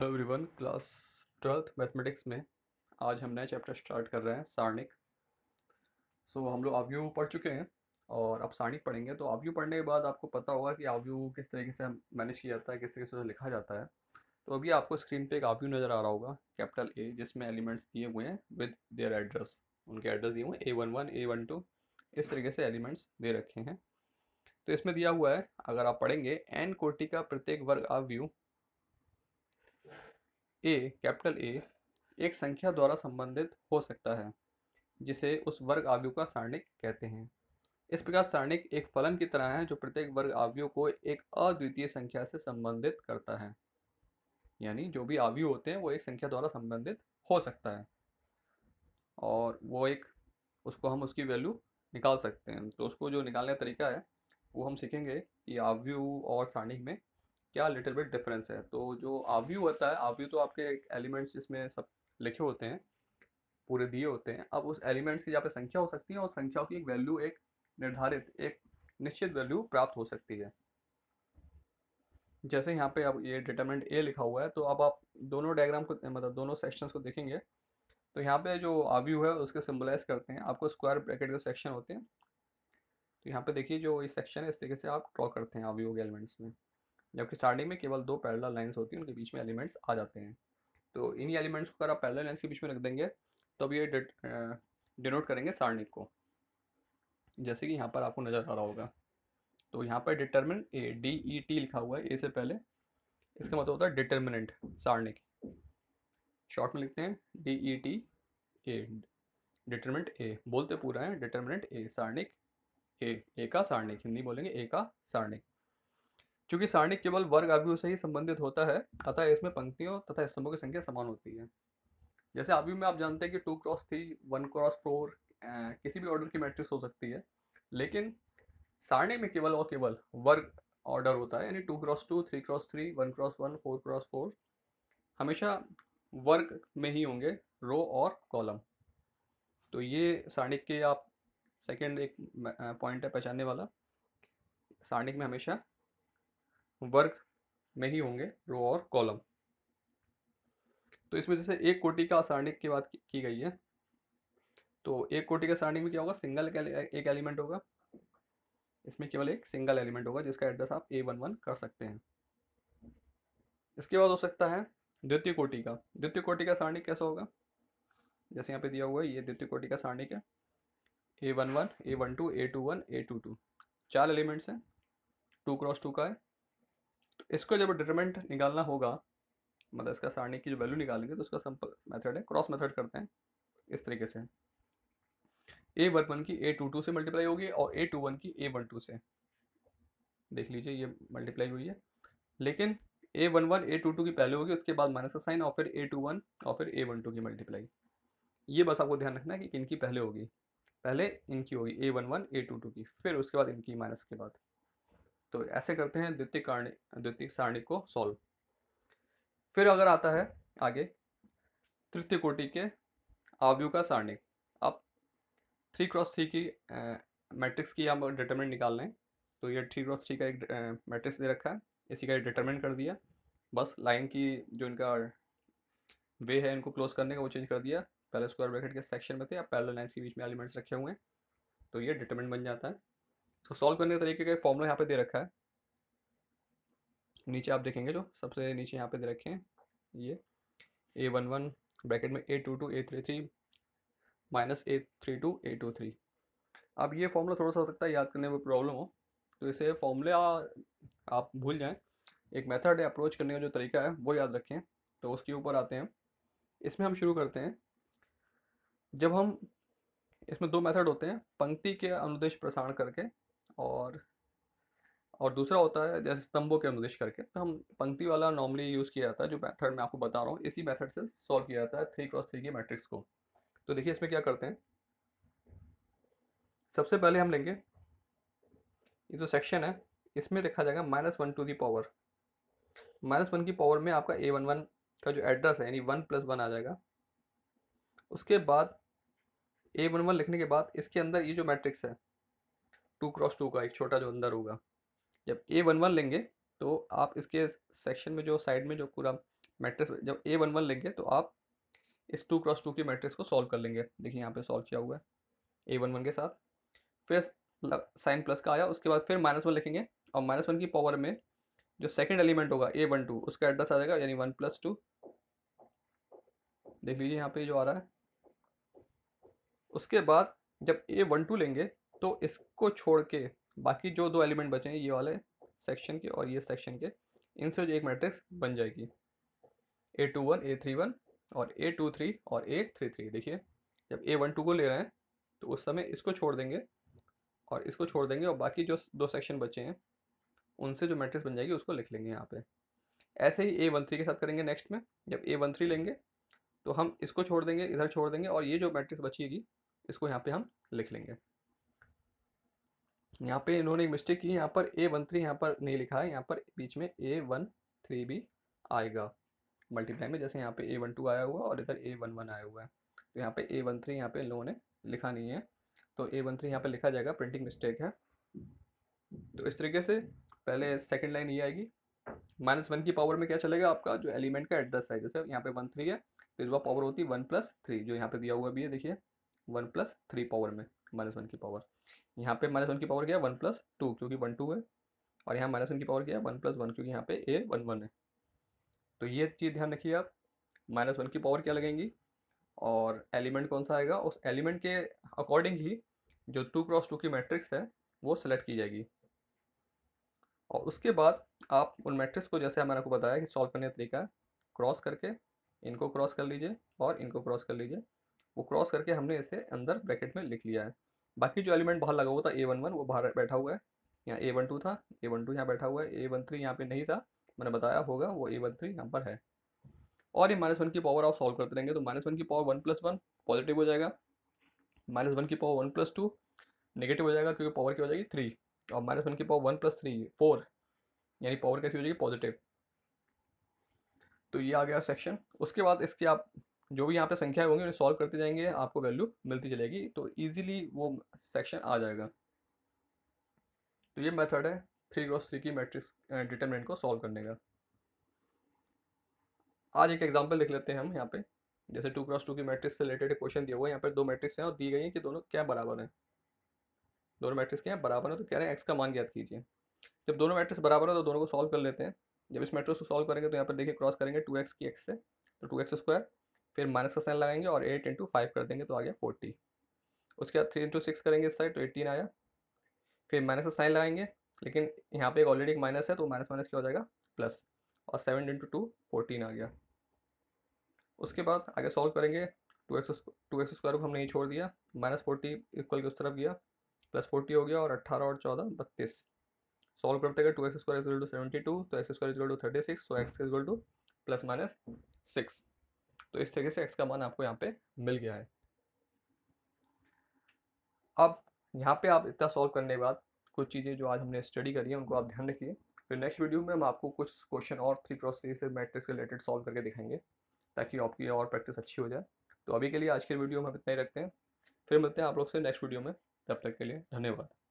hello everyone class twelfth mathematics में आज हम नया चैप्टर स्टार्ट कर रहे हैं सारणिक सो so, हम लोग आव्यू पढ़ चुके हैं और अब सारणिक पढ़ेंगे तो आव्यू पढ़ने के बाद आपको पता होगा कि आव्यू किस तरीके से मैनेज किया जाता है किस तरीके से उसे लिखा जाता है तो अभी आपको स्क्रीन पे एक आव्यू नज़र आ रहा होगा कैपिटल ए जिसमें एलिमेंट्स दिए हुए हैं विद देयर एड्रेस उनके एड्रेस दिए हुए A one one A one two इस तरीके से एलिमेंट्स दे रखे हैं तो इसमें दिया हुआ है अगर आप पढ़ेंगे एन कोटि का प्रत्येक वर्ग आव्यू ए कैपिटल ए एक संख्या द्वारा संबंधित हो सकता है जिसे उस वर्ग आवयु का सारणिक कहते हैं इस प्रकार सारणिक एक फलन की तरह है जो प्रत्येक वर्ग आवयु को एक अद्वितीय संख्या से संबंधित करता है यानी जो भी आवयु होते हैं वो एक संख्या द्वारा संबंधित हो सकता है और वो एक उसको हम उसकी वैल्यू निकाल सकते हैं तो उसको जो निकालने का तरीका है वो हम सीखेंगे कि आवयु और सारणिक में क्या लिटिल बिट डिफरेंस है तो जो आव्यू होता है आव्यू तो आपके एलिमेंट्स इसमें सब लिखे होते हैं पूरे दिए होते हैं अब उस एलिमेंट्स की यहाँ पे संख्या हो सकती है और संख्या की एक वैल्यू एक निर्धारित एक निश्चित वैल्यू प्राप्त हो सकती है जैसे यहाँ पे अब ये डिटर्मेंट ए लिखा हुआ है तो अब आप दोनों डायग्राम को मतलब दोनों सेक्शंस को देखेंगे तो यहाँ पे जो आव्यू है उसके सिम्बलाइज करते हैं आपको स्क्वायर ब्रैकेट के सेक्शन होते हैं तो यहाँ पे देखिए जो ये सेक्शन है इस तरीके से आप ड्रॉ करते हैं आव्यू के एलिमेंट्स में जबकि स्टार्टिंग में केवल दो पैरेलल लाइन्स होती हैं उनके बीच में एलिमेंट्स आ जाते हैं तो इन्हीं एलिमेंट्स को अगर आप पैरल लाइन्स के बीच में रख देंगे तो अब ये डिनोट करेंगे सारणिक को जैसे कि यहाँ पर आपको नज़र आ रहा होगा तो यहाँ पर determinant D E T लिखा हुआ है ए से पहले इसका मतलब होता है डिटर्मिनेंट सारणिक शॉर्ट में लिखते हैं D E T A determinant A बोलते पूरा है डिटर्मिनेंट ए सारणिक ए ए का सारणिक हिंदी बोलेंगे ए का सारणिक चूंकि सारणी केवल वर्ग आव्यूह से ही संबंधित होता है अतः इसमें पंक्तियों तथा स्तंभों की संख्या समान होती है जैसे आव्यूह में आप जानते हैं कि two cross three one cross four किसी भी ऑर्डर की मैट्रिक्स हो सकती है लेकिन सारणी में केवल और केवल वर्ग ऑर्डर होता है यानी two cross two three cross three one cross one four cross four हमेशा वर्ग में ही होंगे रो और कॉलम तो ये सारणिक के आप सेकेंड एक पॉइंट है पहचानने वाला सारणिक में हमेशा वर्ग में ही होंगे रो और कॉलम तो इसमें जैसे एक कोटि का सारणिक की बात की गई है तो एक कोटि का सारणिक में क्या होगा सिंगल एक एलिमेंट होगा इसमें केवल एक सिंगल एलिमेंट होगा जिसका एड्रेस आप ए वन वन कर सकते हैं इसके बाद हो सकता है द्वितीय कोटि का द्वितीय कोटि का सारणिक कैसा होगा जैसे यहाँ पे दिया हुआ है ये द्वितीय कोटि का सारणिक है A one one A one two A two one A two two चार एलिमेंट्स हैं टू क्रॉस टू का है इसको जब डिटरमेंट निकालना होगा मतलब इसका सारणी की जो वैल्यू निकालेंगे तो उसका सिंपल मेथड है क्रॉस मेथड करते हैं इस तरीके से ए वन वन की ए टू टू से मल्टीप्लाई होगी और ए टू वन की ए वन टू से देख लीजिए ये मल्टीप्लाई हुई है लेकिन A one one A two two की पहले होगी उसके बाद माइनस का साइन और फिर ए टू वन और फिर ए वन टू की मल्टीप्लाई ये बस आपको ध्यान रखना है कि इनकी पहले होगी पहले इनकी होगी A one one A two two की फिर उसके बाद इनकी माइनस के बाद तो ऐसे करते हैं द्वितीय कारण द्वितीय सारणी को सॉल्व फिर अगर आता है आगे तृतीय कोटि के आवयु का सारणी अब थ्री क्रॉस थ्री की मैट्रिक्स की हम डिटर्मिनेंट निकाल लें तो ये थ्री क्रॉस थ्री का एक मैट्रिक्स दे रखा है इसी का डिटर्मिनेंट कर दिया बस लाइन की जो इनका वे है इनको क्लोज करने का वो चेंज कर दिया पहले स्क्वायर ब्रैकेट के सेक्शन में थे अब पैरेलल लाइंस के बीच में एलिमेंट्स रखे हुए हैं तो ये डिटर्मिनेंट बन जाता है इसको तो सॉल्व करने के तरीके का फॉर्मूला यहाँ पे दे रखा है नीचे आप देखेंगे जो सबसे नीचे यहाँ पे दे रखे हैं ये ए वन वन ब्रैकेट में A two two A three three minus A three two A two three अब ये फॉर्मूला थोड़ा सा हो सकता है याद करने में प्रॉब्लम हो तो इसे फॉर्मूला आप भूल जाएँ एक मेथड है अप्रोच करने का जो तरीका है वो याद रखें तो उसके ऊपर आते हैं इसमें हम शुरू करते हैं जब हम इसमें दो मेथड होते हैं पंक्ति के अनुदेश प्रसारण करके और और दूसरा होता है जैसे स्तंभों के अनुदेश करके तो हम पंक्ति वाला नॉर्मली यूज़ किया जाता है जो मेथड मैं आपको बता रहा हूँ इसी मेथड से सॉल्व किया जाता है थ्री क्रॉस थ्री के मैट्रिक्स को तो देखिए इसमें क्या करते हैं सबसे पहले हम लेंगे ये जो सेक्शन है इसमें देखा जाएगा minus one to the power minus one की पावर में आपका ए वन वन का जो एड्रेस है यानी वन प्लस वन आ जाएगा उसके बाद ए वन वन लिखने के बाद इसके अंदर ये जो मैट्रिक्स है टू क्रॉस टू का एक छोटा जो अंदर होगा जब ए वन वन लेंगे तो आप इसके सेक्शन में जो साइड में जो पूरा मैट्रिक्स जब ए वन वन लेंगे तो आप इस टू क्रॉस टू की मैट्रिक्स को सॉल्व कर लेंगे देखिए यहाँ पे सॉल्व किया हुआ है ए वन वन के साथ फिर साइन प्लस का आया उसके बाद फिर माइनस वन लिखेंगे और माइनस वन की पावर में जो सेकेंड एलिमेंट होगा ए वन टू उसका एड्रेस आ जाएगा यानी वन प्लस टू देख लीजिए यहाँ पे जो आ रहा है उसके बाद जब ए वन टू लेंगे तो इसको छोड़ के बाकी जो दो एलिमेंट बचे हैं ये वाले सेक्शन के और ये सेक्शन के इनसे जो एक मैट्रिक्स बन जाएगी A two one A three one और ए टू थ्री और ए थ्री थ्री देखिए जब ए वन टू को ले रहे हैं तो उस समय इसको छोड़ देंगे और इसको छोड़ देंगे और बाकी जो दो सेक्शन बचे हैं उनसे जो मैट्रिक्स बन जाएगी उसको लिख लेंगे यहाँ पे ऐसे ही ए वन थ्री के साथ करेंगे नेक्स्ट में जब ए वन थ्री लेंगे तो हम इसको छोड़ देंगे इधर छोड़ देंगे और ये जो मैट्रिक्स बचेगी इसको यहाँ पे हम लिख लेंगे यहाँ पे इन्होंने एक मिस्टेक की यहाँ पर ए वन थ्री यहाँ पर नहीं लिखा है यहाँ पर बीच में ए वन थ्री भी आएगा मल्टीप्लाई में जैसे यहाँ पे ए वन टू आया हुआ और इधर ए वन वन आया हुआ है तो यहाँ पे ए वन थ्री यहाँ पे इन लोगों ने लिखा नहीं है तो ए वन थ्री यहाँ पर लिखा जाएगा प्रिंटिंग मिस्टेक है तो इस तरीके से पहले सेकेंड लाइन ये आएगी माइनस वन की पावर में क्या चलेगा आपका जो एलिमेंट का एड्रेस है जैसे यहाँ पे वन थ्री है तो इस बार पावर होती है वन प्लस थ्री जो यहाँ पे दिया हुआ भी है देखिए वन प्लस थ्री पावर में माइनस वन की पावर यहाँ पे माइनस वन की पावर क्या वन प्लस टू क्योंकि वन टू है और यहाँ माइनस वन की पावर क्या वन प्लस वन क्योंकि यहाँ पे ए वन वन है तो ये चीज़ ध्यान रखिए आप माइनस वन की पावर क्या लगेंगी और एलिमेंट कौन सा आएगा उस एलिमेंट के अकॉर्डिंग ही जो टू क्रॉस टू की मैट्रिक्स है वो सेलेक्ट की जाएगी और उसके बाद आप उन मैट्रिक्स को जैसे हमारे आपको बताया कि सॉल्व करने का तरीका क्रॉस करके इनको क्रॉस कर लीजिए और इनको क्रॉस कर लीजिए वो क्रॉस करके हमने इसे अंदर ब्रैकेट में लिख लिया है बाकी जो एलिमेंट बाहर लगा हुआ था ए वन वन वो बाहर बैठा हुआ है यहाँ ए वन टू था ए वन टू यहाँ बैठा हुआ है ए वन थ्री यहाँ पे नहीं था मैंने बताया होगा वो ए वन थ्री यहाँ पर है और ये माइनस वन की पावर आप सॉल्व करते रहेंगे तो माइनस वन की power one plus one positive हो जाएगा माइनस वन की power one plus two negative हो जाएगा क्योंकि पावर क्या हो जाएगी थ्री और माइनस वन की power one plus three four यानी पावर कैसी हो जाएगी पॉजिटिव तो ये आ गया सेक्शन उसके बाद इसके आप जो भी यहाँ पे संख्याएं होंगी उन्हें सॉल्व करते जाएंगे आपको वैल्यू मिलती चलेगी तो इजीली वो सेक्शन आ जाएगा तो ये मेथड है थ्री क्रॉस थ्री की मैट्रिक्स डिटरमिनेंट को सॉल्व करने का आज एक एग्जाम्पल देख लेते हैं हम यहाँ पे जैसे टू क्रॉस टू की मैट्रिक्स से रिलेटेड क्वेश्चन दिया हुआ है यहाँ पर दो मैट्रिक्स हैं और दी गई है कि दोनों क्या बराबर हैं दोनों मैट्रिक्स के बराबर हैं तो कह रहे हैं एक्स का मान याद कीजिए जब दोनों मैट्रिक्स बराबर है तो दोनों को सॉल्व कर लेते हैं जब इस मैट्रिक्स को सॉल्व करेंगे तो यहाँ पर देखिए क्रॉस करेंगे टू एक्स की एक्स से तो टू एक्स स्क्वायर फिर माइनस का साइन लगाएंगे और एट इंटू फाइव कर देंगे तो आ गया फोर्टी उसके बाद थ्री इंटू सिक्स करेंगे इस साइड तो एटीन आया फिर माइनस का साइन लगाएंगे लेकिन यहाँ पे एक ऑलरेडी एक माइनस है तो माइनस माइनस क्या हो जाएगा प्लस और सेवन इंटू टू फोर्टीन आ गया उसके बाद आगे सॉल्व करेंगे two X two X square को हमने ही छोड़ दिया माइनस फोर्टी इक्वल के उस तरफ गया प्लस फोर्टी हो गया और अट्ठारह और चौदह बत्तीस सॉल्व करते गए two X square equal to seventy two तो X square equal to thirty six तो X equal to plus minus six तो इस तरीके से एक्स का मान आपको यहाँ पे मिल गया है अब यहाँ पे आप इतना सॉल्व करने के बाद कुछ चीज़ें जो आज हमने स्टडी करी है उनको आप ध्यान रखिए फिर नेक्स्ट वीडियो में हम आपको कुछ क्वेश्चन और थ्री क्रॉस थ्री से मैट्रिक्स रिलेटेड सॉल्व करके दिखाएंगे ताकि आपकी और प्रैक्टिस अच्छी हो जाए तो अभी के लिए आज के वीडियो में हम इतना ही रखते हैं फिर मिलते हैं आप लोग से नेक्स्ट वीडियो में तब तक के लिए धन्यवाद